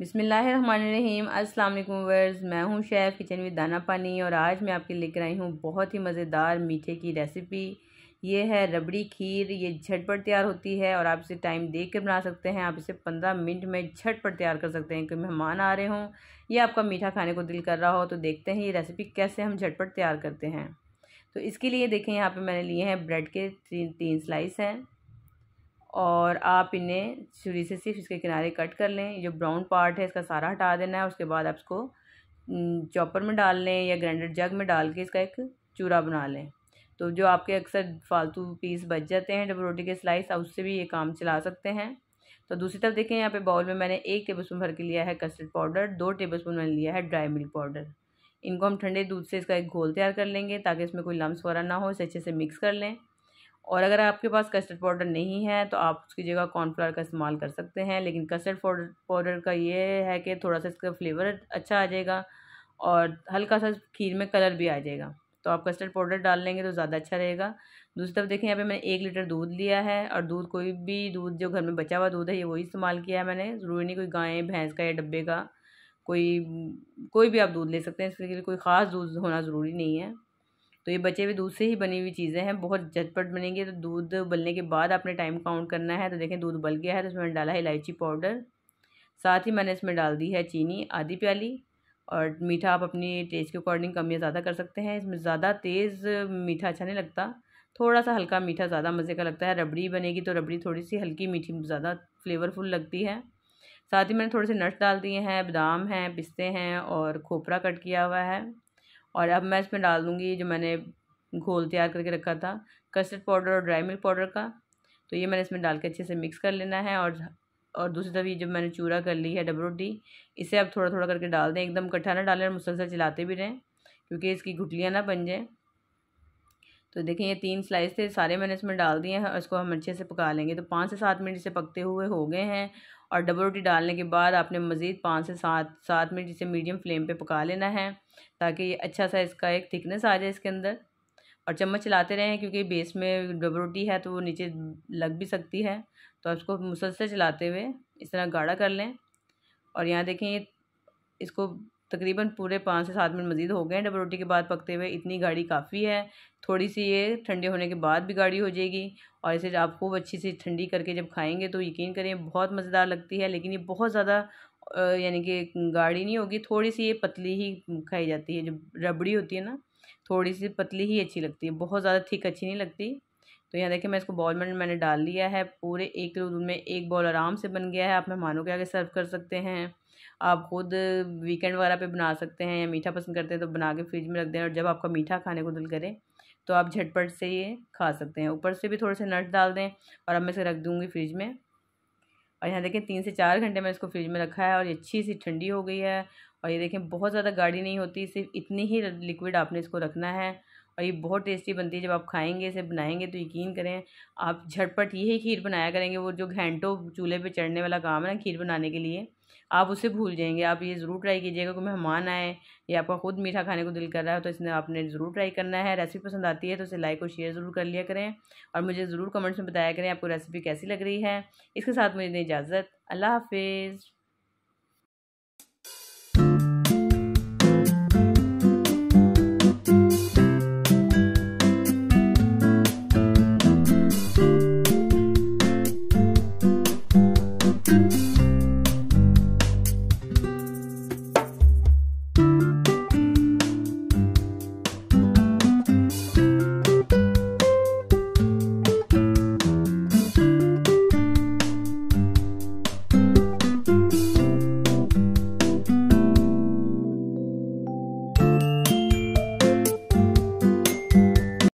बिसमीम् अस्सलाम वालेकुम वर्स मैं हूं शेफ़ किचन विद दाना पानी और आज मैं आपके लेकर आई हूं बहुत ही मज़ेदार मीठे की रेसिपी ये है रबड़ी खीर ये झटपट तैयार होती है और आप इसे टाइम देख कर बना सकते हैं आप इसे पंद्रह मिनट में झटपट तैयार कर सकते हैं क्योंकि मेहमान आ रहे हों या आपका मीठा खाने को दिल कर रहा हो तो देखते हैं ये रेसिपी कैसे हम झटपट तैयार करते हैं तो इसके लिए देखें यहाँ पर मैंने लिए हैं ब्रेड के तीन तीन स्लाइस हैं और आप इन्हें छुरी से सिर्फ इसके किनारे कट कर लें जो ब्राउन पार्ट है इसका सारा हटा देना है उसके बाद आप इसको चॉपर में डाल लें या ग्राइंडर जग में डाल के इसका एक चूरा बना लें तो जो आपके अक्सर फालतू पीस बच जाते हैं डबल रोटी के स्लाइस आप उससे भी ये काम चला सकते हैं तो दूसरी तरफ देखें यहाँ पे बाउल में मैंने एक टेबल स्पून भर के लिया है कस्टर्ड पाउडर दो टेबल स्पून मैंने लिया है ड्राई मिल्क पाउडर इनको हम ठंडे दूध से इसका एक घोल तैयार कर लेंगे ताकि इसमें कोई लम्स वगैरह ना हो इसे अच्छे से मिक्स कर लें और अगर आपके पास कस्टर्ड पाउडर नहीं है तो आप उसकी जगह कॉर्नफ्लावर का इस्तेमाल कर सकते हैं लेकिन कस्टर्ड पाउडर का ये है कि थोड़ा सा इसका फ्लेवर अच्छा आ जाएगा और हल्का सा खीर में कलर भी आ जाएगा तो आप कस्टर्ड पाउडर डाल लेंगे तो ज़्यादा अच्छा रहेगा दूसरी तरफ देखें यहाँ पे मैंने एक लीटर दूध लिया है और दूध कोई भी दूध जो घर में बचा हुआ दूध है ये वही इस्तेमाल किया है मैंने ज़रूरी नहीं कोई गाय भैंस का या डब्बे का कोई कोई भी आप दूध ले सकते हैं इसके लिए कोई ख़ास दूध होना ज़रूरी नहीं है तो ये बचे हुए दूध से ही बनी हुई चीज़ें हैं बहुत झटपट बनेंगी तो दूध बलने के बाद आपने टाइम काउंट करना है तो देखें दूध बल गया है तो उसमें डाला है इलायची पाउडर साथ ही मैंने इसमें डाल दी है चीनी आधी प्याली और मीठा आप अपनी टेस्ट के अकॉर्डिंग कम या ज़्यादा कर सकते हैं इसमें ज़्यादा तेज़ मीठा अच्छा नहीं लगता थोड़ा सा हल्का मीठा ज़्यादा मज़े का लगता है रबड़ी बनेगी तो रबड़ी थोड़ी सी हल्की मीठी ज़्यादा फ्लेवरफुल लगती है साथ ही मैंने थोड़े से नट्स डाल दिए हैं बादाम हैं पिस्ते हैं और खोपरा कट किया हुआ है और अब मैं इसमें डाल दूँगी जो मैंने घोल तैयार करके रखा था कस्टर्ड पाउडर और ड्राई मिल्क पाउडर का तो ये मैंने इसमें डाल के अच्छे से मिक्स कर लेना है और और दूसरी तरफ ये जब मैंने चूरा कर ली है डबल रोटी इसे आप थोड़ा थोड़ा करके डाल दें एकदम कट्ठा ना डालें और मुसलसल चलाते भी रहें क्योंकि इसकी घुटलियाँ ना बन जाएँ तो देखें ये तीन स्लाइस थे सारे मैंने इसमें डाल दिए हैं और इसको हम अच्छे से पका लेंगे तो पाँच से सात मिनट से पकते हुए हो गए हैं और डबल रोटी डालने के बाद आपने मज़ीद पाँच से सात सात मिनट इसे मीडियम फ्लेम पे पका लेना है ताकि ये अच्छा सा इसका एक थिकनेस आ जाए इसके अंदर और चम्मच चलाते रहें क्योंकि बेस में डबल रोटी है तो वो नीचे लग भी सकती है तो उसको इसको मुसलसल चलाते हुए इस तरह गाढ़ा कर लें और यहाँ देखें ये इसको तकरीबन पूरे पाँच से सात मिनट मज़ीद हो गए हैं डबल रोटी के बाद पकते हुए इतनी गाढ़ी काफ़ी है थोड़ी सी ये ठंडे होने के बाद भी गाढ़ी हो जाएगी और इसे आप खूब अच्छी से ठंडी करके जब खाएंगे तो यकीन करें बहुत मज़ेदार लगती है लेकिन ये बहुत ज़्यादा यानी कि गाढ़ी नहीं होगी थोड़ी सी ये पतली ही खाई जाती है जब रबड़ी होती है ना थोड़ी सी पतली ही अच्छी लगती है बहुत ज़्यादा थिक अच्छी नहीं लगती तो यहाँ देखिए मैं इसको बॉल में मैंने डाल लिया है पूरे एक किलो दूध में एक बॉल आराम से बन गया है आप मेहमानों के आगे सर्व कर सकते हैं आप खुद वीकेंड वगैरह पे बना सकते हैं या मीठा पसंद करते हैं तो बना के फ्रिज में रख दें और जब आपका मीठा खाने को दिल करे तो आप झटपट से ये खा सकते हैं ऊपर से भी थोड़े से नट्स डाल दें और अब मैं इसे रख दूँगी फ्रिज में और यहाँ देखें तीन से चार घंटे मैं इसको फ्रिज में रखा है और ये अच्छी सी ठंडी हो गई है और ये देखें बहुत ज़्यादा गाढ़ी नहीं होती सिर्फ इतनी ही लिक्विड आपने इसको रखना है और ये बहुत टेस्टी बनती है जब आप खाएंगे इसे बनाएंगे तो यकीन करें आप झटपट यही खीर बनाया करेंगे वो जो घंटों चूल्हे पे चढ़ने वाला काम है ना खीर बनाने के लिए आप उसे भूल जाएंगे आप ये ज़रूर ट्राई कीजिएगा कोई मेहमान आए या आपका खुद मीठा खाने को दिल कर रहा है तो इसने आपने ज़रूर ट्राई करना है रेसिपी पसंद आती है तो इसे लाइक और शेयर ज़रूर कर लिया करें और मुझे ज़रूर कमेंट्स में बताया करें आपको रेसिपी कैसी लग रही है इसके साथ मुझे इजाज़त अल्लाह हाफिज़